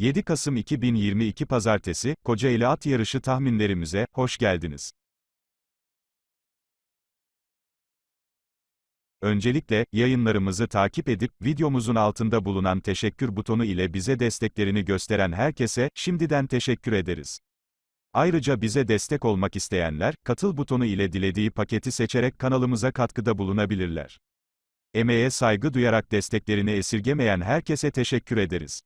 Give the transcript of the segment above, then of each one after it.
7 Kasım 2022 Pazartesi, Kocaeli At Yarışı tahminlerimize, hoş geldiniz. Öncelikle, yayınlarımızı takip edip, videomuzun altında bulunan teşekkür butonu ile bize desteklerini gösteren herkese, şimdiden teşekkür ederiz. Ayrıca bize destek olmak isteyenler, katıl butonu ile dilediği paketi seçerek kanalımıza katkıda bulunabilirler. Emeğe saygı duyarak desteklerini esirgemeyen herkese teşekkür ederiz.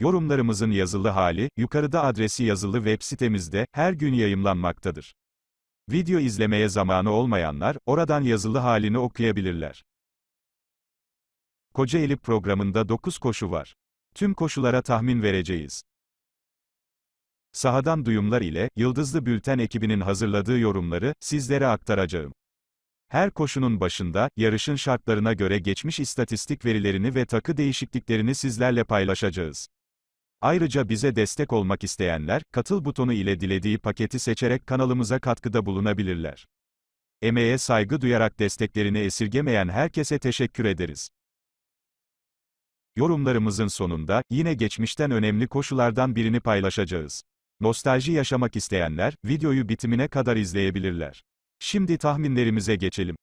Yorumlarımızın yazılı hali, yukarıda adresi yazılı web sitemizde, her gün yayımlanmaktadır. Video izlemeye zamanı olmayanlar, oradan yazılı halini okuyabilirler. Kocaeli programında 9 koşu var. Tüm koşulara tahmin vereceğiz. Sahadan duyumlar ile, Yıldızlı Bülten ekibinin hazırladığı yorumları, sizlere aktaracağım. Her koşunun başında, yarışın şartlarına göre geçmiş istatistik verilerini ve takı değişikliklerini sizlerle paylaşacağız. Ayrıca bize destek olmak isteyenler, katıl butonu ile dilediği paketi seçerek kanalımıza katkıda bulunabilirler. Emeğe saygı duyarak desteklerini esirgemeyen herkese teşekkür ederiz. Yorumlarımızın sonunda, yine geçmişten önemli koşulardan birini paylaşacağız. Nostalji yaşamak isteyenler, videoyu bitimine kadar izleyebilirler. Şimdi tahminlerimize geçelim.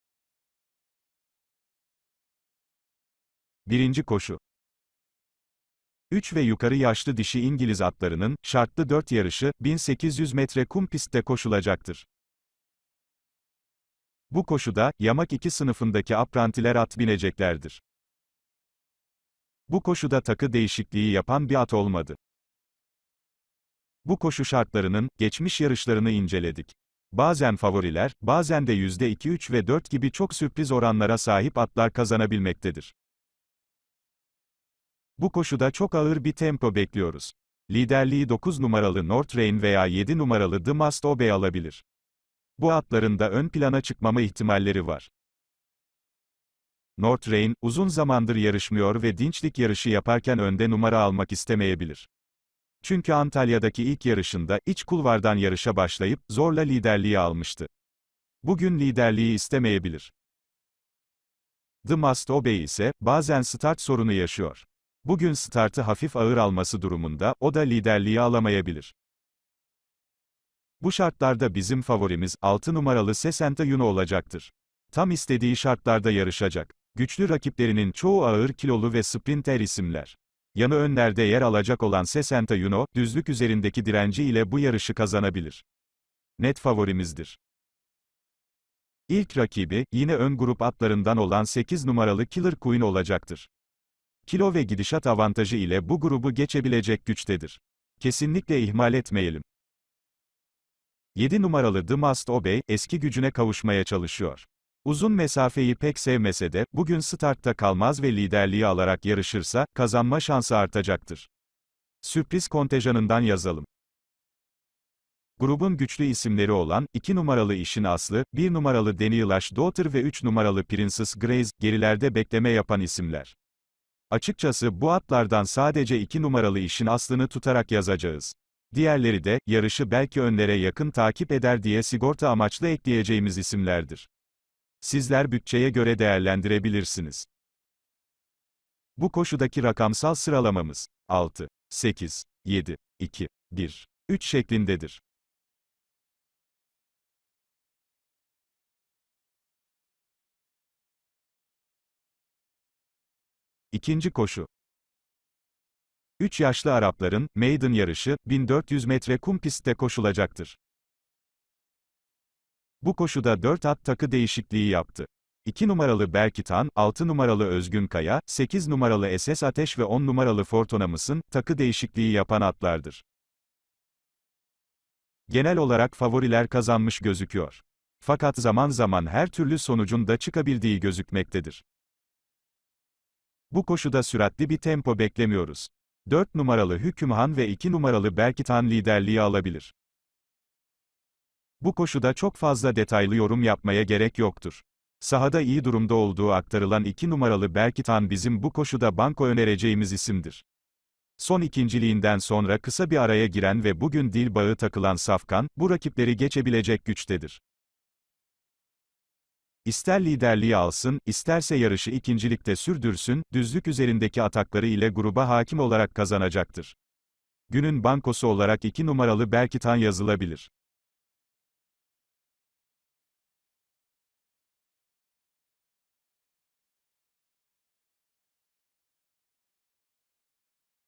Birinci koşu 3 ve yukarı yaşlı dişi İngiliz atlarının, şartlı 4 yarışı, 1800 metre kum pistte koşulacaktır. Bu koşuda, yamak 2 sınıfındaki aprantiler at bineceklerdir. Bu koşuda takı değişikliği yapan bir at olmadı. Bu koşu şartlarının, geçmiş yarışlarını inceledik. Bazen favoriler, bazen de %2-3 ve 4 gibi çok sürpriz oranlara sahip atlar kazanabilmektedir. Bu koşuda çok ağır bir tempo bekliyoruz. Liderliği 9 numaralı North Rain veya 7 numaralı The Must Obey alabilir. Bu atların da ön plana çıkmama ihtimalleri var. North Rain uzun zamandır yarışmıyor ve dinçlik yarışı yaparken önde numara almak istemeyebilir. Çünkü Antalya'daki ilk yarışında, iç kulvardan yarışa başlayıp, zorla liderliği almıştı. Bugün liderliği istemeyebilir. The Must Obey ise, bazen start sorunu yaşıyor. Bugün startı hafif ağır alması durumunda, o da liderliği alamayabilir. Bu şartlarda bizim favorimiz, 6 numaralı Sesenta Yuno olacaktır. Tam istediği şartlarda yarışacak. Güçlü rakiplerinin çoğu ağır kilolu ve sprinter isimler. Yanı önlerde yer alacak olan Sesenta Yuno, düzlük üzerindeki direnci ile bu yarışı kazanabilir. Net favorimizdir. İlk rakibi, yine ön grup atlarından olan 8 numaralı Killer Queen olacaktır kilo ve gidişat avantajı ile bu grubu geçebilecek güçtedir. Kesinlikle ihmal etmeyelim. 7 numaralı The Must Obey, eski gücüne kavuşmaya çalışıyor. Uzun mesafeyi pek sevmese de, bugün startta kalmaz ve liderliği alarak yarışırsa, kazanma şansı artacaktır. Sürpriz kontenjanından yazalım. Grubun güçlü isimleri olan, 2 numaralı İşin aslı, 1 numaralı Daniel H. ve 3 numaralı Princess Grace, gerilerde bekleme yapan isimler. Açıkçası bu atlardan sadece iki numaralı işin aslını tutarak yazacağız. Diğerleri de, yarışı belki önlere yakın takip eder diye sigorta amaçlı ekleyeceğimiz isimlerdir. Sizler bütçeye göre değerlendirebilirsiniz. Bu koşudaki rakamsal sıralamamız 6, 8, 7, 2, 1, 3 şeklindedir. İkinci koşu. 3 yaşlı Arapların, Maiden yarışı, 1400 metre kum pistte koşulacaktır. Bu koşuda 4 at takı değişikliği yaptı. 2 numaralı Berkitan, 6 numaralı Özgün Kaya, 8 numaralı SS Ateş ve 10 numaralı Fortuna'mısın takı değişikliği yapan atlardır. Genel olarak favoriler kazanmış gözüküyor. Fakat zaman zaman her türlü sonucun da çıkabildiği gözükmektedir. Bu koşuda süratli bir tempo beklemiyoruz. 4 numaralı Hükümhan ve 2 numaralı Berkitan liderliği alabilir. Bu koşuda çok fazla detaylı yorum yapmaya gerek yoktur. Sahada iyi durumda olduğu aktarılan 2 numaralı Berkitan bizim bu koşuda banko önereceğimiz isimdir. Son ikinciliğinden sonra kısa bir araya giren ve bugün dil bağı takılan Safkan, bu rakipleri geçebilecek güçtedir. İster liderliği alsın, isterse yarışı ikincilikte sürdürsün, düzlük üzerindeki atakları ile gruba hakim olarak kazanacaktır. Günün bankosu olarak iki numaralı Berkitan yazılabilir.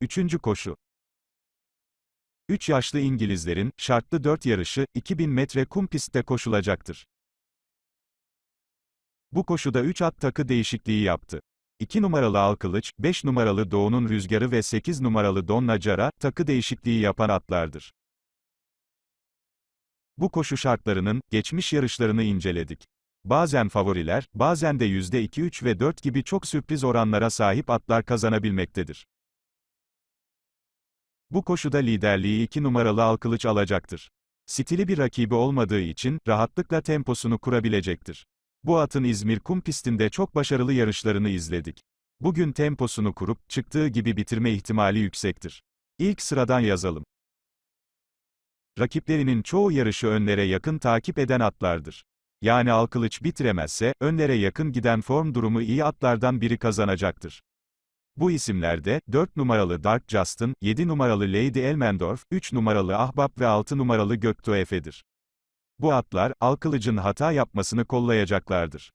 Üçüncü koşu. 3 yaşlı İngilizlerin, şartlı 4 yarışı, 2000 metre kum pistte koşulacaktır. Bu koşuda 3 at takı değişikliği yaptı. 2 numaralı Alkılıç, 5 numaralı Doğu'nun Rüzgarı ve 8 numaralı Donna Cara, takı değişikliği yapan atlardır. Bu koşu şartlarının, geçmiş yarışlarını inceledik. Bazen favoriler, bazen de %2-3 ve 4 gibi çok sürpriz oranlara sahip atlar kazanabilmektedir. Bu koşuda liderliği 2 numaralı Alkılıç alacaktır. Stili bir rakibi olmadığı için, rahatlıkla temposunu kurabilecektir. Bu atın İzmir kum pistinde çok başarılı yarışlarını izledik. Bugün temposunu kurup, çıktığı gibi bitirme ihtimali yüksektir. İlk sıradan yazalım. Rakiplerinin çoğu yarışı önlere yakın takip eden atlardır. Yani Alkılıç bitiremezse, önlere yakın giden form durumu iyi atlardan biri kazanacaktır. Bu isimlerde, 4 numaralı Dark Justin, 7 numaralı Lady Elmendorf, 3 numaralı Ahbap ve 6 numaralı Göktuğ Efe'dir. Bu atlar, Alkılıç'ın hata yapmasını kollayacaklardır.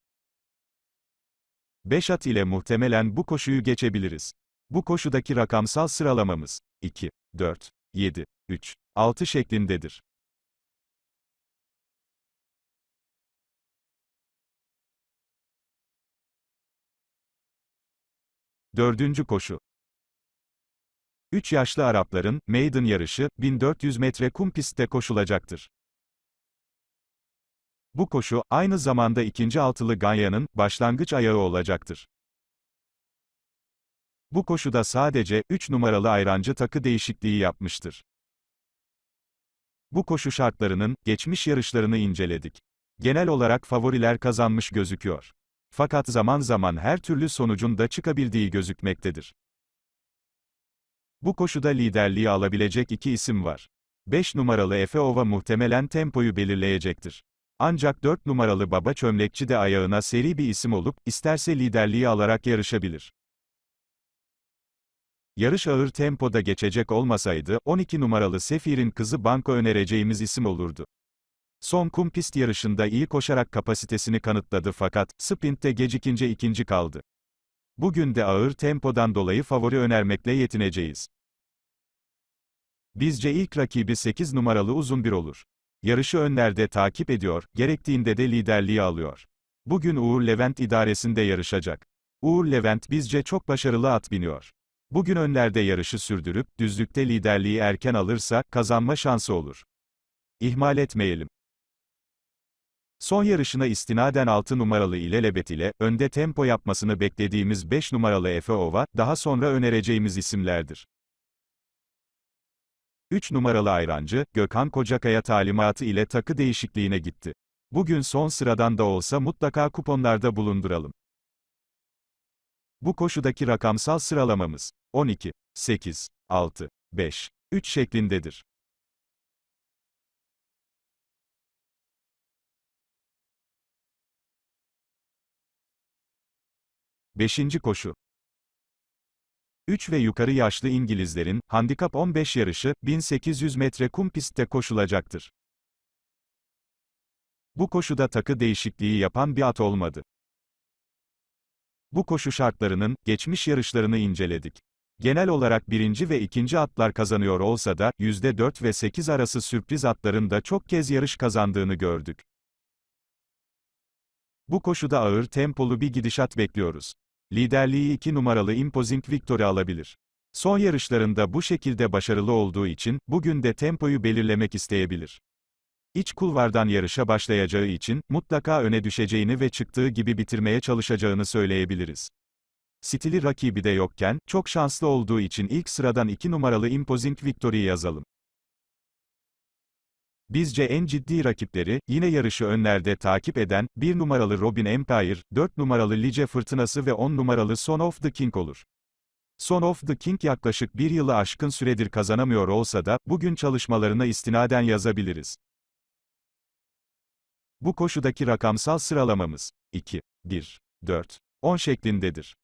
Beş at ile muhtemelen bu koşuyu geçebiliriz. Bu koşudaki rakamsal sıralamamız 2, 4, 7, 3, 6 şeklindedir. Dördüncü koşu. 3 yaşlı Arapların, Maiden yarışı, 1400 metre kum pistte koşulacaktır. Bu koşu, aynı zamanda ikinci altılı Ganya'nın, başlangıç ayağı olacaktır. Bu koşuda sadece, 3 numaralı ayrancı takı değişikliği yapmıştır. Bu koşu şartlarının, geçmiş yarışlarını inceledik. Genel olarak favoriler kazanmış gözüküyor. Fakat zaman zaman her türlü sonucun da çıkabildiği gözükmektedir. Bu koşuda liderliği alabilecek iki isim var. 5 numaralı Efe Ova muhtemelen tempoyu belirleyecektir. Ancak 4 numaralı baba çömlekçi de ayağına seri bir isim olup, isterse liderliği alarak yarışabilir. Yarış ağır tempoda geçecek olmasaydı, 12 numaralı Sefir'in kızı banko önereceğimiz isim olurdu. Son kum pist yarışında iyi koşarak kapasitesini kanıtladı fakat, sprintte gecikince ikinci kaldı. Bugün de ağır tempodan dolayı favori önermekle yetineceğiz. Bizce ilk rakibi 8 numaralı uzun bir olur. Yarışı önlerde takip ediyor, gerektiğinde de liderliği alıyor. Bugün Uğur Levent idaresinde yarışacak. Uğur Levent bizce çok başarılı at biniyor. Bugün önlerde yarışı sürdürüp, düzlükte liderliği erken alırsa, kazanma şansı olur. İhmal etmeyelim. Son yarışına istinaden 6 numaralı İlelebet ile, önde tempo yapmasını beklediğimiz 5 numaralı Efe Ova, daha sonra önereceğimiz isimlerdir. 3 numaralı ayrancı, Gökhan Kocakaya talimatı ile takı değişikliğine gitti. Bugün son sıradan da olsa mutlaka kuponlarda bulunduralım. Bu koşudaki rakamsal sıralamamız 12, 8, 6, 5, 3 şeklindedir. Beşinci koşu. 3 ve yukarı yaşlı İngilizlerin, handikap 15 yarışı, 1800 metre kum pistte koşulacaktır. Bu koşuda takı değişikliği yapan bir at olmadı. Bu koşu şartlarının, geçmiş yarışlarını inceledik. Genel olarak birinci ve ikinci atlar kazanıyor olsa da, %4 ve 8 arası sürpriz atların da çok kez yarış kazandığını gördük. Bu koşuda ağır tempolu bir gidişat bekliyoruz liderliği iki numaralı Imposing Victory alabilir. Son yarışlarında bu şekilde başarılı olduğu için, bugün de tempoyu belirlemek isteyebilir. İç kulvardan yarışa başlayacağı için, mutlaka öne düşeceğini ve çıktığı gibi bitirmeye çalışacağını söyleyebiliriz. Stili rakibi de yokken, çok şanslı olduğu için ilk sıradan iki numaralı Imposing Victory yazalım. Bizce en ciddi rakipleri, yine yarışı önlerde takip eden, 1 numaralı Robin Empire, 4 numaralı Lice Fırtınası ve 10 numaralı Son of the King olur. Son of the King yaklaşık bir yılı aşkın süredir kazanamıyor olsa da, bugün çalışmalarına istinaden yazabiliriz. Bu koşudaki rakamsal sıralamamız, 2, 1, 4, 10 şeklindedir.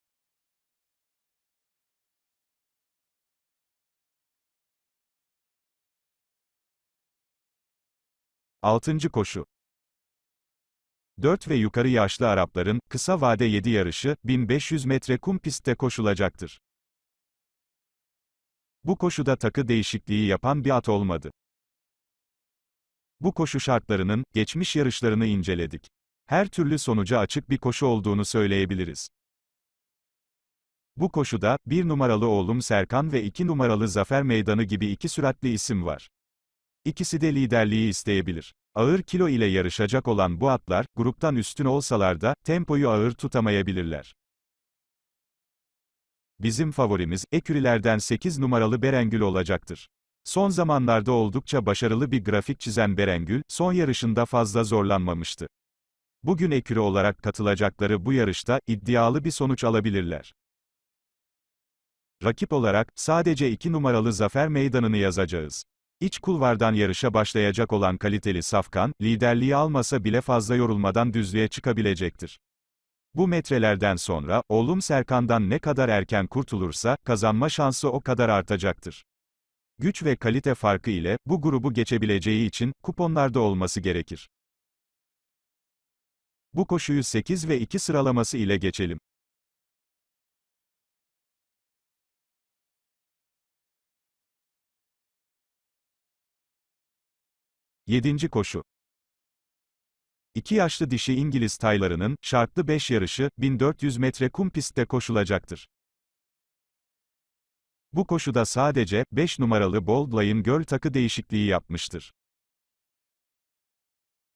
Altıncı koşu 4 ve yukarı yaşlı Arapların, kısa vade 7 yarışı, 1500 metre kum pistte koşulacaktır. Bu koşuda takı değişikliği yapan bir at olmadı. Bu koşu şartlarının, geçmiş yarışlarını inceledik. Her türlü sonuca açık bir koşu olduğunu söyleyebiliriz. Bu koşuda, bir numaralı oğlum Serkan ve iki numaralı Zafer Meydanı gibi iki süratli isim var. İkisi de liderliği isteyebilir. Ağır kilo ile yarışacak olan bu atlar, gruptan üstün olsalar da, tempoyu ağır tutamayabilirler. Bizim favorimiz, ekürilerden 8 numaralı Berengül olacaktır. Son zamanlarda oldukça başarılı bir grafik çizen Berengül, son yarışında fazla zorlanmamıştı. Bugün eküri olarak katılacakları bu yarışta, iddialı bir sonuç alabilirler. Rakip olarak, sadece 2 numaralı zafer meydanını yazacağız. İç kulvardan yarışa başlayacak olan kaliteli Safkan, liderliği almasa bile fazla yorulmadan düzlüğe çıkabilecektir. Bu metrelerden sonra, oğlum Serkan'dan ne kadar erken kurtulursa, kazanma şansı o kadar artacaktır. Güç ve kalite farkı ile, bu grubu geçebileceği için, kuponlarda olması gerekir. Bu koşuyu 8 ve 2 sıralaması ile geçelim. 7. Koşu İki yaşlı dişi İngiliz taylarının, şartlı 5 yarışı, 1400 metre kum pistte koşulacaktır. Bu koşuda sadece, 5 numaralı Bold Lion Girl takı değişikliği yapmıştır.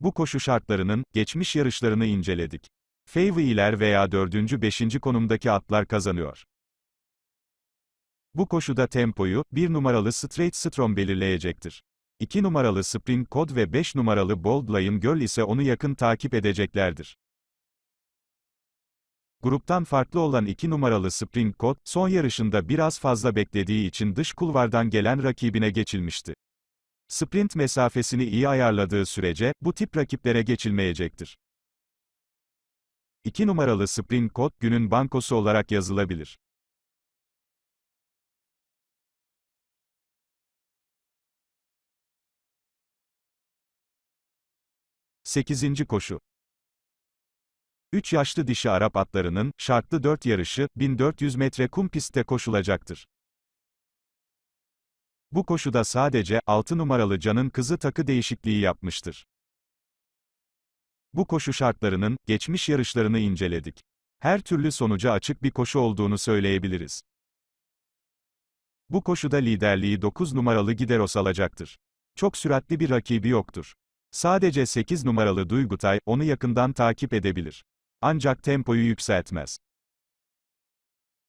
Bu koşu şartlarının, geçmiş yarışlarını inceledik. Favoriler veya 4. 5. konumdaki atlar kazanıyor. Bu koşuda tempoyu, 1 numaralı Straight Strom belirleyecektir. 2 numaralı Spring Code ve 5 numaralı Bold Lime Girl ise onu yakın takip edeceklerdir. Gruptan farklı olan 2 numaralı Spring Code, son yarışında biraz fazla beklediği için dış kulvardan gelen rakibine geçilmişti. Sprint mesafesini iyi ayarladığı sürece, bu tip rakiplere geçilmeyecektir. 2 numaralı Spring Code, günün bankosu olarak yazılabilir. 8. koşu 3 yaşlı dişi Arap atlarının, şartlı 4 yarışı, 1400 metre kum pistte koşulacaktır. Bu koşuda sadece, 6 numaralı Can'ın kızı takı değişikliği yapmıştır. Bu koşu şartlarının, geçmiş yarışlarını inceledik. Her türlü sonuca açık bir koşu olduğunu söyleyebiliriz. Bu koşuda liderliği 9 numaralı Gideros alacaktır. Çok süratli bir rakibi yoktur. Sadece 8 numaralı Duygutay, onu yakından takip edebilir. Ancak tempoyu yükseltmez.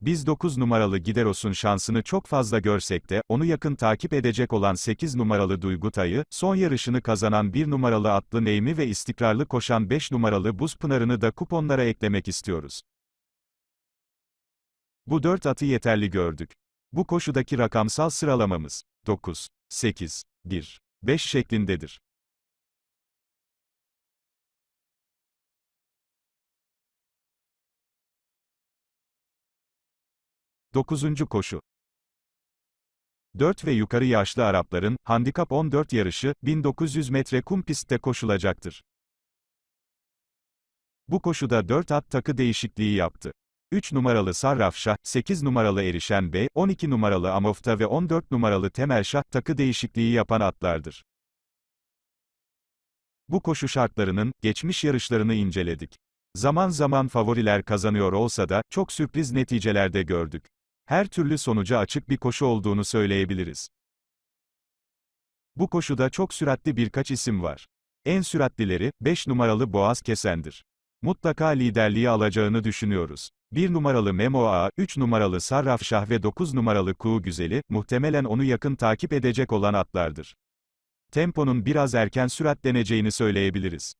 Biz 9 numaralı Gideros'un şansını çok fazla görsek de, onu yakın takip edecek olan 8 numaralı Duygutay'ı, son yarışını kazanan 1 numaralı atlı Neymi ve istikrarlı koşan 5 numaralı Buz Pınar'ını da kuponlara eklemek istiyoruz. Bu 4 atı yeterli gördük. Bu koşudaki rakamsal sıralamamız, 9, 8, 1, 5 şeklindedir. 9. koşu 4 ve yukarı yaşlı Arapların, Handikap 14 yarışı, 1900 metre kum pistte koşulacaktır. Bu koşuda 4 at takı değişikliği yaptı. 3 numaralı Sarrafşah, 8 numaralı Erişen Bey, 12 numaralı Amofta ve 14 numaralı Temelşah takı değişikliği yapan atlardır. Bu koşu şartlarının, geçmiş yarışlarını inceledik. Zaman zaman favoriler kazanıyor olsa da, çok sürpriz neticelerde gördük her türlü sonuca açık bir koşu olduğunu söyleyebiliriz. Bu koşuda çok süratli birkaç isim var. En süratlileri, 5 numaralı Boğaz Kesendir. Mutlaka liderliği alacağını düşünüyoruz. 1 numaralı Memo A, 3 numaralı Sarraf Şah ve 9 numaralı Kuğu Güzeli, muhtemelen onu yakın takip edecek olan atlardır. Temponun biraz erken süratleneceğini söyleyebiliriz.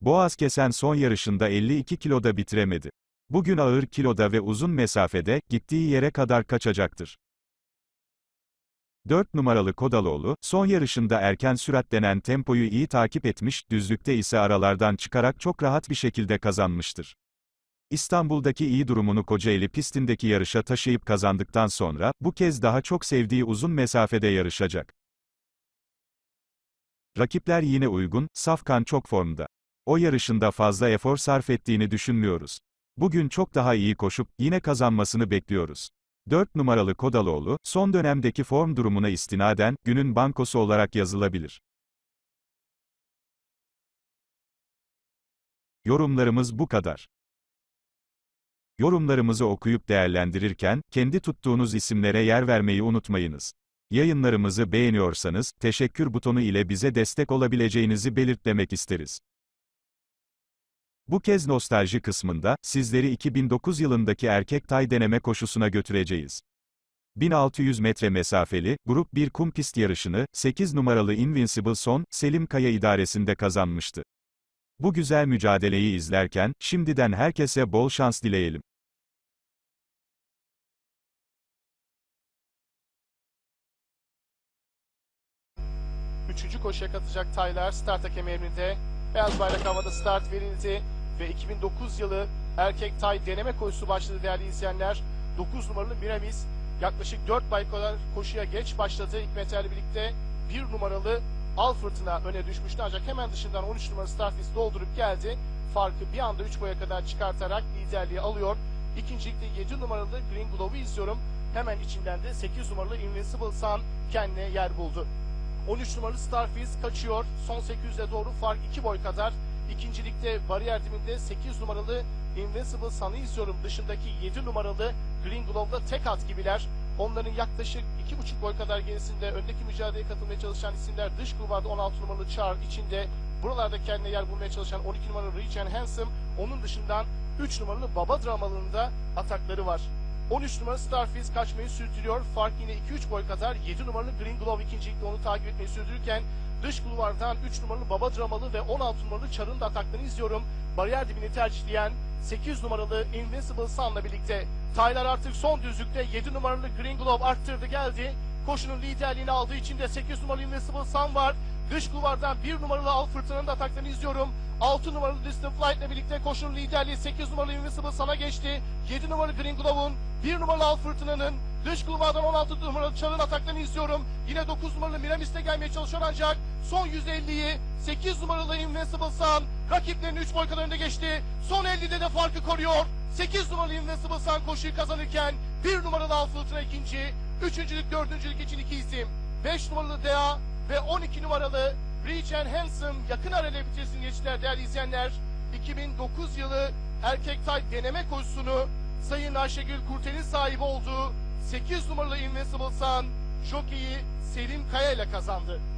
Boğaz Kesen son yarışında 52 kiloda bitiremedi. Bugün ağır kiloda ve uzun mesafede, gittiği yere kadar kaçacaktır. 4 numaralı Kodaloğlu, son yarışında erken süratlenen tempoyu iyi takip etmiş, düzlükte ise aralardan çıkarak çok rahat bir şekilde kazanmıştır. İstanbul'daki iyi durumunu Kocaeli pistindeki yarışa taşıyıp kazandıktan sonra, bu kez daha çok sevdiği uzun mesafede yarışacak. Rakipler yine uygun, Safkan çok formda. O yarışında fazla efor sarf ettiğini düşünmüyoruz. Bugün çok daha iyi koşup, yine kazanmasını bekliyoruz. 4 numaralı Kodaloğlu, son dönemdeki form durumuna istinaden, günün bankosu olarak yazılabilir. Yorumlarımız bu kadar. Yorumlarımızı okuyup değerlendirirken, kendi tuttuğunuz isimlere yer vermeyi unutmayınız. Yayınlarımızı beğeniyorsanız, teşekkür butonu ile bize destek olabileceğinizi belirtmek isteriz. Bu kez nostalji kısmında, sizleri 2009 yılındaki erkek tay deneme koşusuna götüreceğiz. 1600 metre mesafeli, grup 1 kum pist yarışını, 8 numaralı Invincible Son, Selim Kaya idaresinde kazanmıştı. Bu güzel mücadeleyi izlerken, şimdiden herkese bol şans dileyelim. Üçüncü koşuya katacak Taylar start hakemi emrinde. Beyaz bayrak havada start verildi ve 2009 yılı erkek tay deneme koşusu başladı değerli izleyenler. 9 numaralı Miramis yaklaşık 4 bay kadar koşuya geç başladı. Hikmet Er'le birlikte 1 numaralı Al Fırtına öne düşmüştü ancak hemen dışından 13 numaralı Starfist doldurup geldi. Farkı bir anda 3 boya kadar çıkartarak liderliği alıyor. İkincilikte 7 numaralı Green Glove'u izliyorum. Hemen içinden de 8 numaralı Invincible Sun kendine yer buldu. 13 numaralı Starfish kaçıyor. Son 800'e doğru fark 2 boy kadar İkincilikte bariyer dibinde 8 numaralı Invincible Sun'ı izliyorum. Dışındaki 7 numaralı Green Glove'da tek at gibiler. Onların yaklaşık 2,5 boy kadar gerisinde öndeki mücadeleye katılmaya çalışan isimler dış kulvarda 16 numaralı Char içinde buralarda kendine yer bulmaya çalışan 12 numaralı Regen Handsome onun dışından 3 numaralı Baba dramalarında atakları var. 13 numaralı Starfish kaçmayı sürdürüyor. Fark yine 2-3 boy kadar. 7 numaralı Green Glove ikincilikte onu takip etmeyi sürdürürken dış kulvardan 3 numaralı Baba Dramalı ve 16 numaralı Çar'ın da ataklarını izliyorum. Bariyer dibini tercihleyen 800 numaralı Invincible Sun'la birlikte Taylar artık son düzlükte 7 numaralı Green Glove arttırdı geldi. Koşunun liderliğini aldığı için de 8 numaralı Invincible Sun var. Dış duvardan bir numaralı al fırtınanın ataklarını izliyorum. 6 numaralı Distant Flight ile birlikte koşun liderliği 8 numaralı Invincible sana geçti. 7 numaralı Green Glove'un 1 numaralı Al Fırtına'nın dış kulvardan 16 numaralı çalın ataklarını izliyorum. Yine 9 numaralı Miramis'te gelmeye çalışan ancak son 150'yi 8 numaralı Invincible Sun rakiplerinin 3 boy kadar geçti. Son 50'de de farkı koruyor. 8 numaralı Invincible Sun koşuyu kazanırken 1 numaralı Al Fırtına ikinci, Üçüncülük dördüncülük için iki isim. 5 numaralı DA ve 12 numaralı Rich and Handsome yakın ara vitesini geçtiler değerli izleyenler. 2009 yılı erkek tay deneme koşusunu Sayın Ayşegül Kurten'in sahibi olduğu 8 numaralı Invincible Sun iyi Selim Kaya ile kazandı.